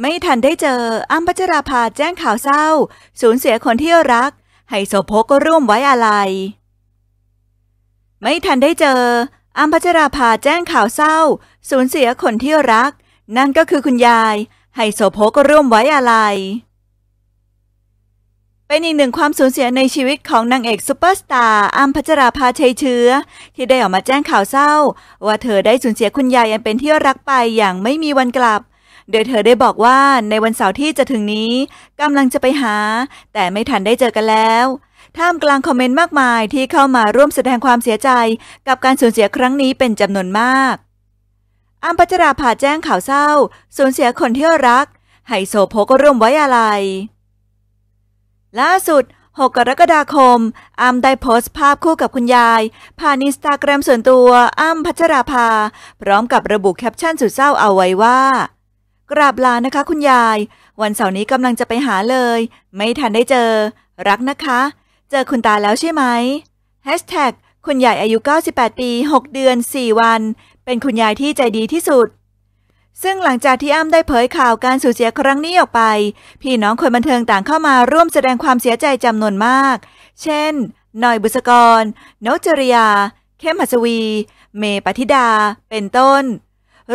ไม่ทันได้เจออ้มพัชราภาแจ้งข่าวเศร้า สูญเสียคนที่รักไฮโซโพกก็ร่วมไว้อาลัยไม่ทันได้เจออ้มพัชราภาแจ้งข่าวเศร้า สูญเสียคนที่รัก นั่นก็คือคุณยายไฮโซโพกก็ร่วมไว้อาลัยเป็นอีกหนึ่งความสูญเสียในชีวิตของนางเอกซูเปอร์สตาร์อ้มพัชราภาชัยเชื้อ ที่ได้ออกมาแจ้งข่าวเศร้า ว่าเธอได้สูญเสียคุณยายอันเป็นที่รักไปอย่างไม่มีวันกลับโดยเธอได้บอกว่าในวันเสาร์ที่จะถึงนี้กำลังจะไปหา แต่ไม่ทันได้เจอกันแล้วท่ามกลางคอมเมนต์มากมายที่เข้ามาร่วมแสดงความเสียใจ กับการสูญเสียครั้งนี้เป็นจำนวนมากอัมพัชราภาแจ้งข่าวเศร้า สูญเสียคนที่รักไฮโซโพก็ร่วมไว้อาลัยล่าสุด 6 กรกฎาคมอัมได้โพสต์ภาพคู่กับคุณยายผ่านอินสตาแกรมส่วนตัวอัมพัชราภาพร้อมกับระบุแคปชั่นสุดเศร้าเอาไว้ว่ากราบลานะคะคุณยาย วันเสาร์นี้กำลังจะไปหาเลย ไม่ทันได้เจอ รักนะคะ เจอคุณตาแล้วใช่ไหมฮชแท็กคุณยายอายุ 98 ปี 6 เดือน 4 วัน เป็นคุณยายที่ใจดีที่สุด ซึ่งหลังจากที่อ้ำได้เผยข่าวการสูญเสียครั้งนี้ออกไป พี่น้องคนบันเทิงต่างเข้ามาร่วมแสดงความเสียใจจำนวนมาก เช่นนอยบุษกรนกจริยา เข้มหัสวี เมปฏิดา เป็นต้น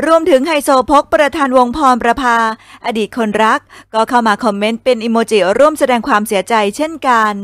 รวมถึงไฮโซพกประธานวงพรประภาอดีตคนรักก็เข้ามาคอมเมนต์เป็นอิโมจิร่วมแสดงความเสียใจเช่นกัน